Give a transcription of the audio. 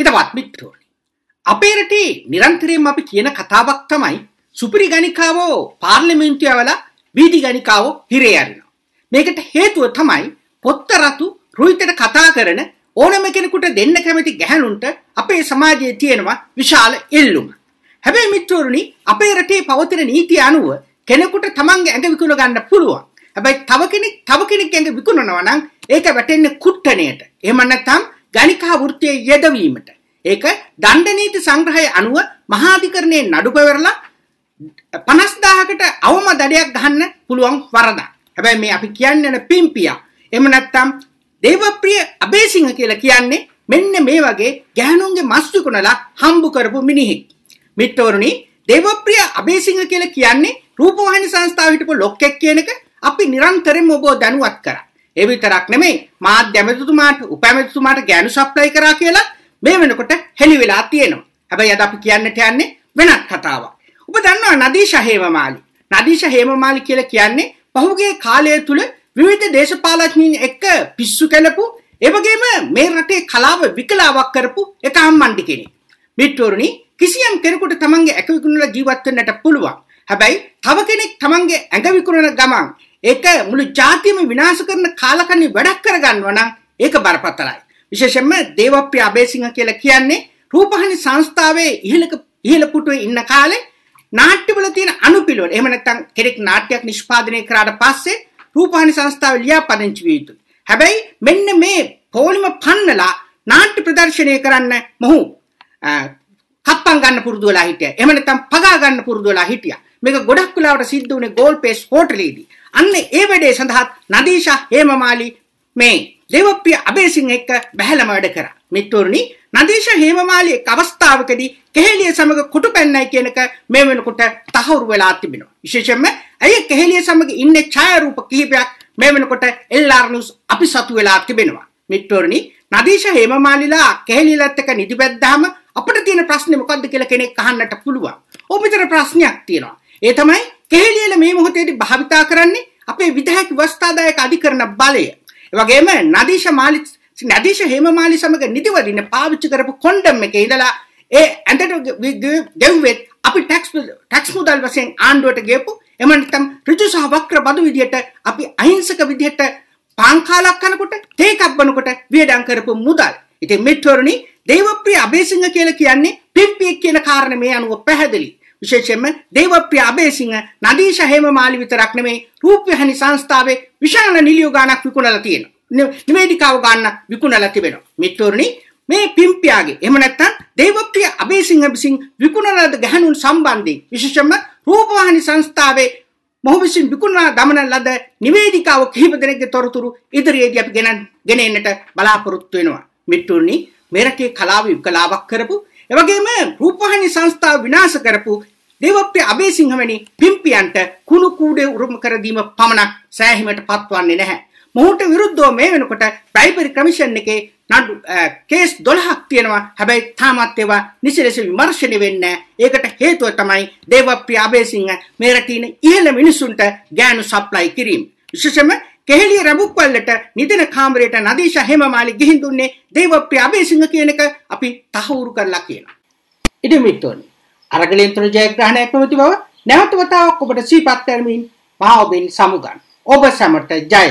හිතවත් මිත්‍රෝනි. අපේ රටේ නිරන්තරයෙන් අපි කියන කතාවක් තමයි සුපිරි ගණිකාවෝ පාර්ලිමේන්තුවේ වල වීදි ගණිකාවෝ හිරේ අරිනවා. මේකට හේතුව තමයි පොත් රතු රුහිතට කතා කරන ඕනම කෙනෙකුට දෙන්න කැමති ගැහණුන්ට අපේ සමාජයේ තියෙනවා විශාල එල්ලුම. හැබැයි මිත්‍රෝනි අපේ රටේ පවතින නීති අනුව කෙනෙකුට තමන්ගේ ඇඟ විකුණ ගන්න පුළුවන්. හැබැයි තව කෙනෙක් තව කෙනෙක් ඇඟ විකුණනවා නම් ඒක වැටෙන්නේ කුට්ටණයට. එහෙම නැත්නම් ගණිකා වෘත්තියේ යෙදවීමට. ඒක දණ්ඩ නීති සංග්‍රහය අනුව මහාධිකරණයේ නඩු පෙවරලා 50000කට අවම දඩයක් ගහන්න පුළුවන් වරදක්. හැබැයි මේ අපි කියන්නේ පිම්පියා. එහෙම නැත්නම් දේවප්‍රිය අබේසිංහ කියලා කියන්නේ මෙන්න මේ වගේ ගැහණුන්ගේ මස් විකුණලා හම්බු කරපු මිනිහෙක්. මිත්‍රවරුනි, දේවප්‍රිය අබේසිංහ කියලා කියන්නේ රූපවාහිනී සංස්ථාවේ හිටපු ලොක්ෙක් කියන එක අපි නිරන්තරයෙන්ම ඔබව දැනුවත් කරා. ඒ විතරක් නෙමෙයි මාධ්‍ය ඇමතිතුමාට උපැමතිතුමාට ගෑනු සප්ලයි කරා කියලා මේ වෙනකොට හෙළි වෙලා තියෙනවා. හැබැයි අද අපි කියන්නට යන්නේ වෙනත් කතාවක්. ඔබ දන්නවා නදීෂා හේමමාලි. නදීෂා හේමමාලි කියලා කියන්නේ පහුගිය කාලය තුල විවිධ දේශපාලඥයින් එක්ක පිස්සු කැලපු ඒ වගේම මේ රටේ කලාව විකලාවක් කරපු එක අම්මන්ඩි කෙනෙක්. මිත්‍රෝරුනි කිසියම් කෙනෙකුට තමන්ගේ ඇඟ විකුණලා ජීවත් වෙන්නට පුළුවන්. හැබැයි තව කෙනෙක් තමන්ගේ ඇඟ විකුණන ගමන් ඒක මුළු ජාතියම විනාශ කරන කාලකන්ණි වැඩක් කරගන්නවා නම් ඒක බරපතලයි. විශේෂයෙන්ම දේවප්‍රිය අබේසිංහ කියලා කියන්නේ රූපහානි සංස්ථාවේ ඉහළක ඉහළ පුටුවේ ඉන්න කාලේ නාට්‍යවල තියෙන අනුපිළිවෙල. එහෙම නැත්නම් කෙනෙක් නාට්‍යයක් නිෂ්පාදනය කරාට පස්සේ රූපහානි සංස්ථාවේ ලියාපදිංචි විය යුතුයි. හැබැයි මෙන්න මේ පොලිම පන්නලා නාට්‍ය ප්‍රදර්ශනය කරන්න මොහු කප්පම් ගන්න පුරුදු වෙලා හිටියා. එහෙම නැත්නම් පගා ගන්න පුරුදු වෙලා හිටියා. මේක ගොඩක් වෙලාවට සිද්ධ වුණේ ගෝල්පේස් හෝටලේදී. අන්න ඒ වැඩේ සඳහා නදීෂා හේමමාලි මේ දේවප්‍රිය අබේසිංහ එක්ක බැහැලම වැඩ කරා. මිත්‍රෝනි නදීෂා හේමමාලි එක් අවස්ථාවකදී කෙහෙලිය සමග කුටු පැන්නයි කියනක මේ වෙනකොට තහවුරු වෙලා තිබෙනවා. විශේෂයෙන්ම ඇය කෙහෙලිය සමග ඉන්නේ ඡායාරූප කිහිපයක් මේ වෙනකොට එල්ආර් නිවුස් අපි සතු වෙලා තිබෙනවා. මිත්‍රෝනි නදීෂා හේමමාලිලා කෙහෙලියලත් එක්ක නිදි බැද්දාම අපිට තියෙන ප්‍රශ්නේ මොකද්ද කියලා කෙනෙක් අහන්නට පුළුවන්. ඔබ මෙතන ප්‍රශ්නයක් තියෙනවා. ඒ තමයි කෙහෙලියල මේ මොහොතේදී භාවිතා කරන්නේ අපේ විධායක වස්ථාදායක අධිකරණ බලය. ඒ වගේම නදීෂ මාලි නදීෂ හේමමාලි සමග නිදිවරින පාවිච්චි කරපු කොණ්ඩම් එකේ ඉඳලා ඒ ඇඳට ගෙව්වෙත් අපි ටැක්ස් ටැක්ස් මුදල් වශයෙන් ආණ්ඩුවට ගේපු එහෙම නැත්නම් ඍජු සහ වක්‍ර බදු විදියට අපි අහිංසක විදියට පාන් කාලක් කනකොට තේ කප්පනකොට වියදම් කරපු මුදල්. ඉතින් මෙත්වරුනි දේවප්‍රිය අබේසිංහ කියලා කියන්නේ පිප්පියෙක් කියන කාරණේ මේ අනුව පැහැදිලි. විශේෂයෙන්ම දේවප්‍රිය අබේසිංහ නදීෂ හේමමාලි විතරක් නෙමෙයි රූපවාහිනී සංස්ථාවේ විශාල නිලිය ගාණක් විකුණලා තියෙනවා. නිවේදිකාව ගන්න විකුණලා තිබෙනවා. මිත්‍රෝනි මේ පිම්පියාගේ එහෙම නැත්නම් දේවප්‍රිය අබේසිංහ විසින් විකුණන ලද ගැහණුන් සම්බන්ධයෙන් විශේෂයෙන්ම රූපවාහිනී සංස්ථාවේ මොහු විසින් විකුණන ගමන ලද නිවේදිකාව කිහිප දෙනෙක්ගේ තොරතුරු ඉදිරියේදී අපි ගෙනෙන්නට බලාපොරොත්තු වෙනවා. මිත්‍රෝනි මෙරටේ කලාව විකලාවක් කරපු එවගේම රූපවාහිනි සංස්ථා විනාශ කරපු දේවප්‍රිය අබේසිංහ වැනි පිම්පියන්ට කුණු කූඩේ උරුම කර දීම පමණක් සෑහීමට පත්වන්නේ නැහැ. මොහුට විරුද්ධව මේ වෙනකොට ප්‍රයිමරි කමිෂන් එකේ නඩු කේස් 12ක් තියෙනවා. හැබැයි තාමත් ඒවා නිසි ලෙස විමර්ශනය වෙන්නේ ඒකට හේතුව තමයි දේවප්‍රිය අබේසිංහ මේ රටින ඉහළ මිනිසුන්ට ගෑනු සප්ලයි කිරීම. විශේෂයෙන්ම කෙහෙලිය රැබුක්වල්ලට නිදන කාමරයට නදීෂා හෙමමාලි ගිහින් දුන්නේ දේවප්‍රිය අබේසිංහ කියනක අපි තහවුරු කරලා කියනවා. ඉතින් මිත්‍රෝනි අරගලෙන්තර ජයග්‍රහණයක් නොමැති බව නැවත වතාවක් ඔබට සිහිපත් කරමින් මා ඔබෙන් සමුගන්. ඔබ සැමට ජය.